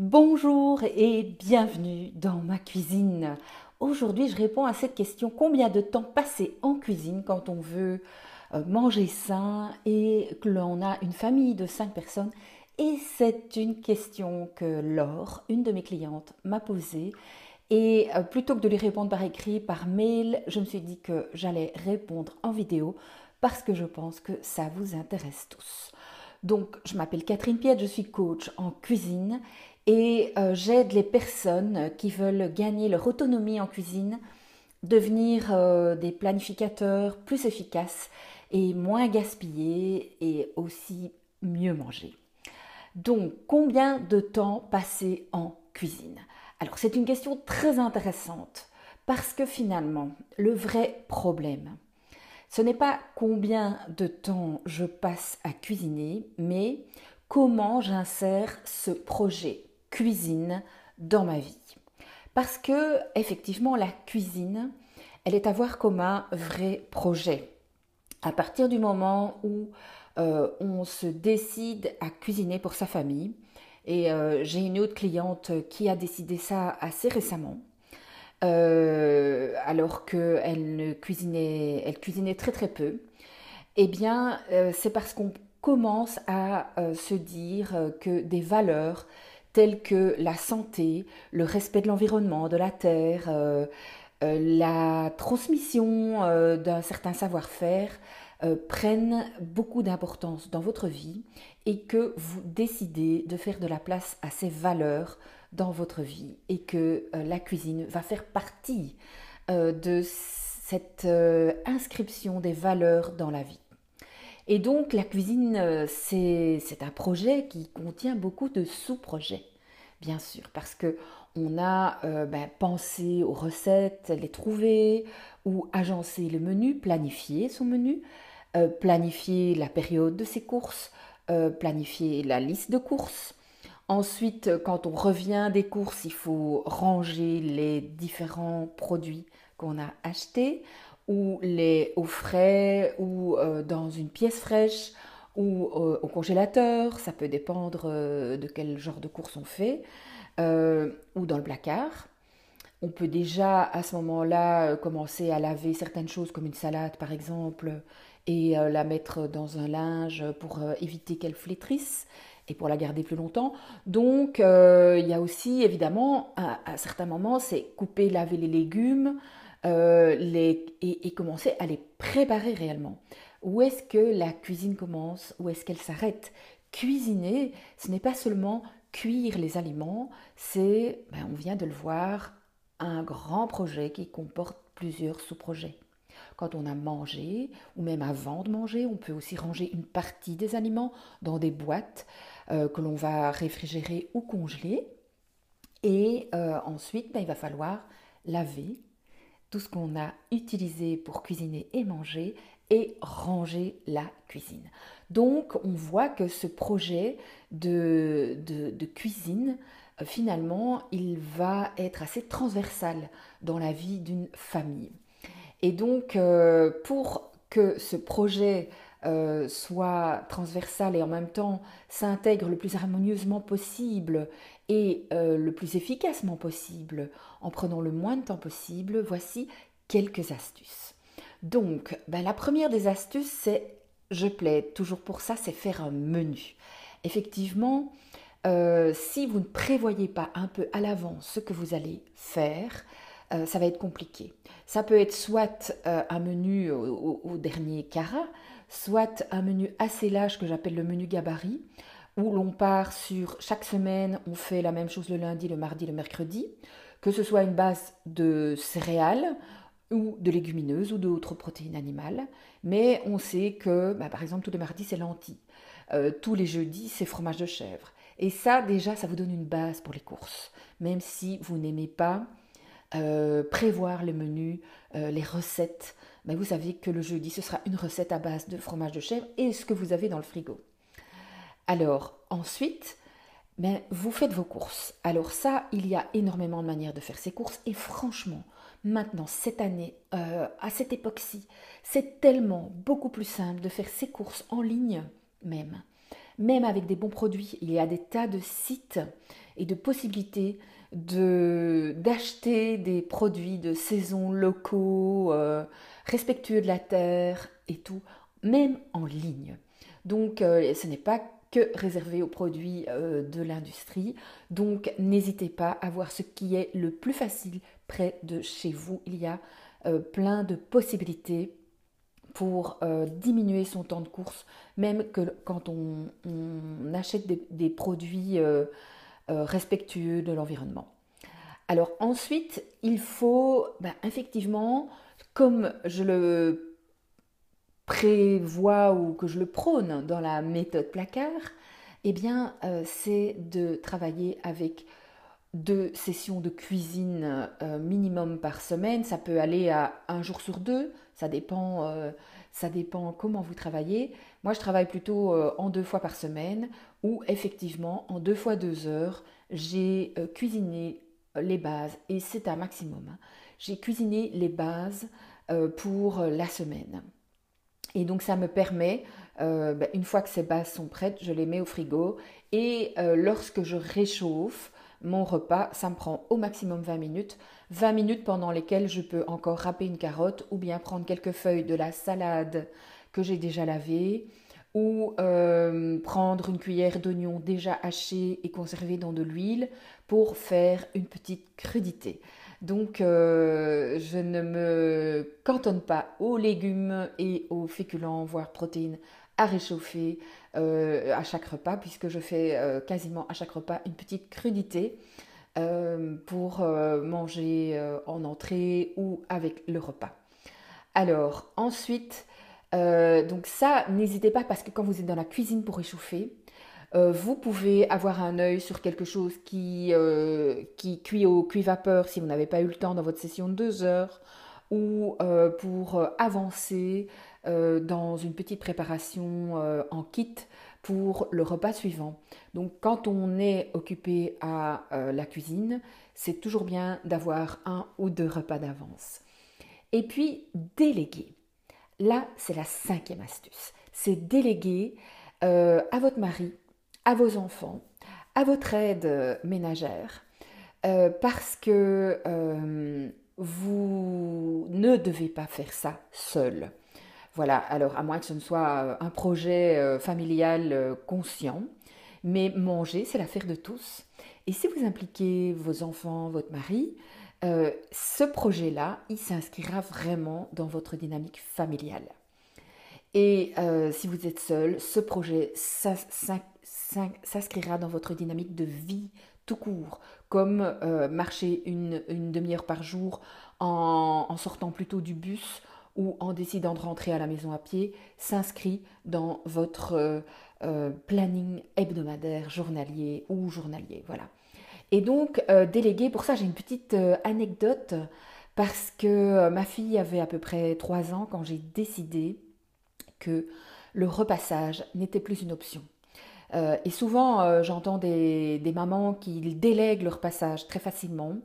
Bonjour et bienvenue dans ma cuisine. Aujourd'hui, je réponds à cette question combien de temps passer en cuisine quand on veut euh, manger sain et que l'on a une famille de 5 personnes Et c'est une question que Laure, une de mes clientes, m'a posée. Et euh, plutôt que de lui répondre par écrit, par mail, je me suis dit que j'allais répondre en vidéo parce que je pense que ça vous intéresse tous. Donc, je m'appelle Catherine Piette, je suis coach en cuisine et euh, j'aide les personnes qui veulent gagner leur autonomie en cuisine, devenir euh, des planificateurs plus efficaces et moins gaspillés et aussi mieux manger. Donc, combien de temps passer en cuisine Alors, c'est une question très intéressante parce que finalement, le vrai problème, ce n'est pas combien de temps je passe à cuisiner, mais comment j'insère ce projet cuisine dans ma vie. Parce que, effectivement, la cuisine, elle est à voir comme un vrai projet. À partir du moment où euh, on se décide à cuisiner pour sa famille, et euh, j'ai une autre cliente qui a décidé ça assez récemment, euh, alors qu'elle cuisinait, elle cuisinait très très peu, eh bien, c'est parce qu'on commence à se dire que des valeurs telles que la santé, le respect de l'environnement, de la terre, euh, euh, la transmission euh, d'un certain savoir-faire, prennent beaucoup d'importance dans votre vie et que vous décidez de faire de la place à ces valeurs dans votre vie et que la cuisine va faire partie de cette inscription des valeurs dans la vie. Et donc la cuisine, euh, c'est un projet qui contient beaucoup de sous-projets, bien sûr, parce que on a euh, ben, pensé aux recettes, les trouver, ou agencer le menu, planifier son menu, euh, planifier la période de ses courses, planifier la liste de courses. Ensuite, quand on revient des courses, il faut ranger les différents produits qu'on a achetés ou les au frais, ou euh, dans une pièce fraîche, ou euh, au congélateur, ça peut dépendre euh, de quel genre de course on fait, ou dans le placard. On peut déjà à ce moment-là commencer à laver certaines choses comme une salade par exemple et la mettre dans un linge pour éviter qu'elle flétrisse et pour la garder plus longtemps. Donc il y a aussi évidemment à certains moments c'est couper, laver les légumes, euh, et, commencer à les préparer réellement. Où est-ce que la cuisine commence Où est-ce qu'elle s'arrête Cuisiner, ce n'est pas seulement cuire les aliments, c'est, ben, on vient de le voir, un grand projet qui comporte plusieurs sous-projets. Quand on a mangé, ou même avant de manger, on peut aussi ranger une partie des aliments dans des boîtes euh, que l'on va réfrigérer ou congeler. Et euh, ensuite, ben, il va falloir laver, tout ce qu'on a utilisé pour cuisiner et manger et ranger la cuisine. Donc on voit que ce projet de, cuisine, euh, finalement, il va être assez transversal dans la vie d'une famille. Et donc, euh, pour que ce projet euh, soit transversale et en même temps s'intègre le plus harmonieusement possible et euh, le plus efficacement possible en prenant le moins de temps possible, voici quelques astuces. Donc, ben, la première des astuces, c'est, je plaide toujours pour ça, c'est faire un menu. Effectivement, euh, si vous ne prévoyez pas un peu à l'avance ce que vous allez faire, ça va être compliqué. Ça peut être soit un menu au, au dernier carat, soit un menu assez lâche que j'appelle le menu gabarit, où l'on part sur chaque semaine, on fait la même chose le lundi, le mardi, le mercredi, que ce soit une base de céréales ou de légumineuses ou d'autres protéines animales, mais on sait que, bah, par exemple, tous les mardis, c'est lentilles, euh, tous les jeudis, c'est fromage de chèvre. Et ça, déjà, ça vous donne une base pour les courses, même si vous n'aimez pas euh, prévoir les menus, euh, les recettes, ben, vous savez que le jeudi, ce sera une recette à base de fromage de chèvre et ce que vous avez dans le frigo. Alors, ensuite, ben, vous faites vos courses. Alors ça, il y a énormément de manières de faire ses courses. Et franchement, maintenant, cette année, euh, à cette époque-ci, c'est tellement beaucoup plus simple de faire ses courses en ligne même. Même avec des bons produits, il y a des tas de sites et de possibilités d'acheter des produits de saison locaux, euh, respectueux de la terre et tout, même en ligne. Donc euh, ce n'est pas que réservé aux produits euh, de l'industrie. Donc n'hésitez pas à voir ce qui est le plus facile près de chez vous. Il y a plein de possibilités pour diminuer son temps de course, même que quand on, on achète des, produits euh, respectueux de l'environnement. Alors ensuite, il faut ben, effectivement, comme je le prévois ou que je le prône dans la méthode placard, eh bien, euh, c'est de travailler avec deux sessions de cuisine euh, minimum par semaine. Ça peut aller à un jour sur deux. Ça dépend, euh, ça dépend comment vous travaillez. Moi, je travaille plutôt euh, en deux fois par semaine ou effectivement, en deux fois deux heures, j'ai cuisiné les bases et c'est un maximum. Hein. J'ai cuisiné les bases pour la semaine. Et donc ça me permet, ben, une fois que ces bases sont prêtes, je les mets au frigo et lorsque je réchauffe, mon repas, ça me prend au maximum 20 minutes. 20 minutes pendant lesquelles je peux encore râper une carotte ou bien prendre quelques feuilles de la salade que j'ai déjà lavée ou euh, prendre une cuillère d'oignon déjà haché et conservé dans de l'huile pour faire une petite crudité. Donc euh, je ne me cantonne pas aux légumes et aux féculents, voire protéines réchauffer euh, à chaque repas, puisque je fais euh, quasiment à chaque repas une petite crudité euh, pour manger en entrée ou avec le repas. Alors ensuite, donc ça, n'hésitez pas parce que quand vous êtes dans la cuisine pour réchauffer, vous pouvez avoir un œil sur quelque chose qui, qui cuit au cuit-vapeur si vous n'avez pas eu le temps dans votre session de deux heures, ou pour avancer euh, dans une petite préparation euh, en kit pour le repas suivant. Donc quand on est occupé à euh, la cuisine, c'est toujours bien d'avoir un ou deux repas d'avance. Et puis déléguer. Là, c'est la cinquième astuce. C'est déléguer à votre mari, à vos enfants, à votre aide ménagère, parce que vous ne devez pas faire ça seul. Voilà, alors à moins que ce ne soit euh, un projet euh, familial euh, conscient, mais manger, c'est l'affaire de tous. Et si vous impliquez vos enfants, votre mari, ce projet-là, il s'inscrira vraiment dans votre dynamique familiale. Et si vous êtes seul, ce projet s'inscrira dans votre dynamique de vie tout court, comme marcher une, demi-heure par jour en, sortant plutôt du bus ou en décidant de rentrer à la maison à pied, s'inscrit dans votre euh, euh, planning hebdomadaire, journalier ou journalier. Voilà. Et donc, euh, déléguer, pour ça j'ai une petite anecdote, parce que ma fille avait à peu près 3 ans quand j'ai décidé que le repassage n'était plus une option. et souvent, j'entends des, des, mamans qui délèguent leur passage très facilement,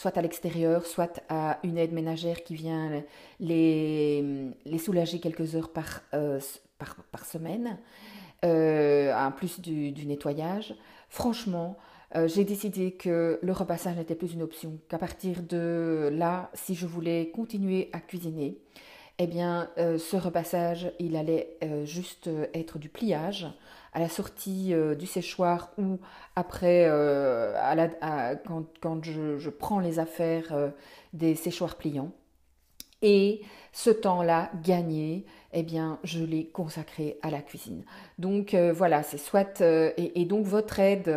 soit à l'extérieur, soit à une aide ménagère qui vient les, soulager quelques heures par, euh, semaine, euh, en plus du, nettoyage. Franchement, euh, j'ai décidé que le repassage n'était plus une option, qu'à partir de là, si je voulais continuer à cuisiner, eh bien, euh, ce repassage, il allait euh, juste euh, être du pliage à la sortie du séchoir ou après, quand, je, prends les affaires des séchoirs pliants. Et ce temps-là gagné, eh bien, je l'ai consacré à la cuisine. Donc voilà, c'est soit et, et, donc votre aide,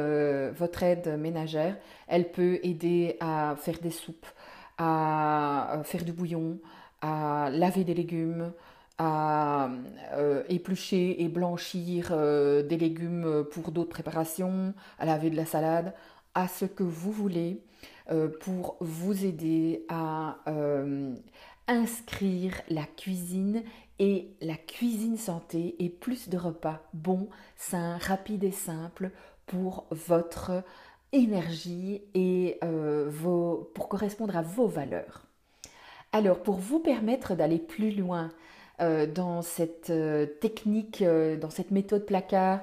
votre aide ménagère, elle peut aider à faire des soupes, à faire du bouillon, à laver des légumes, à euh, éplucher et blanchir euh, des légumes pour d'autres préparations, à laver de la salade, à ce que vous voulez euh, pour vous aider à inscrire la cuisine et la cuisine santé et plus de repas bons, sains, rapides et simples pour votre énergie et vos, pour correspondre à vos valeurs. Alors, pour vous permettre d'aller plus loin euh, dans cette euh, technique, euh, dans cette méthode placard,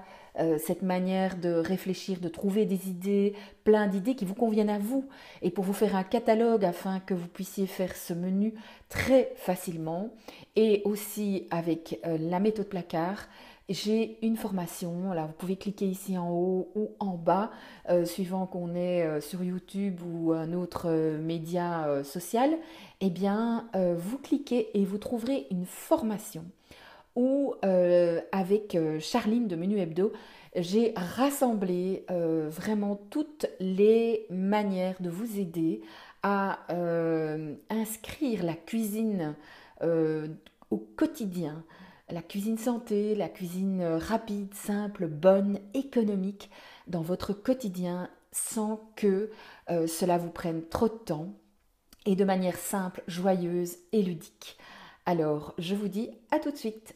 cette manière de réfléchir, de trouver des idées, plein d'idées qui vous conviennent à vous, et pour vous faire un catalogue afin que vous puissiez faire ce menu très facilement, et aussi avec la méthode placard, j'ai une formation. vous pouvez cliquer ici en haut ou en bas, euh, suivant qu'on est euh, sur YouTube ou un autre euh, média social. Eh bien, vous cliquez et vous trouverez une formation où, avec Charline de Menu Hebdo, j'ai rassemblé vraiment toutes les manières de vous aider à inscrire la cuisine au quotidien la cuisine santé, la cuisine euh, rapide, simple, bonne, économique dans votre quotidien sans que euh, cela vous prenne trop de temps et de manière simple, joyeuse et ludique. Alors, je vous dis à tout de suite.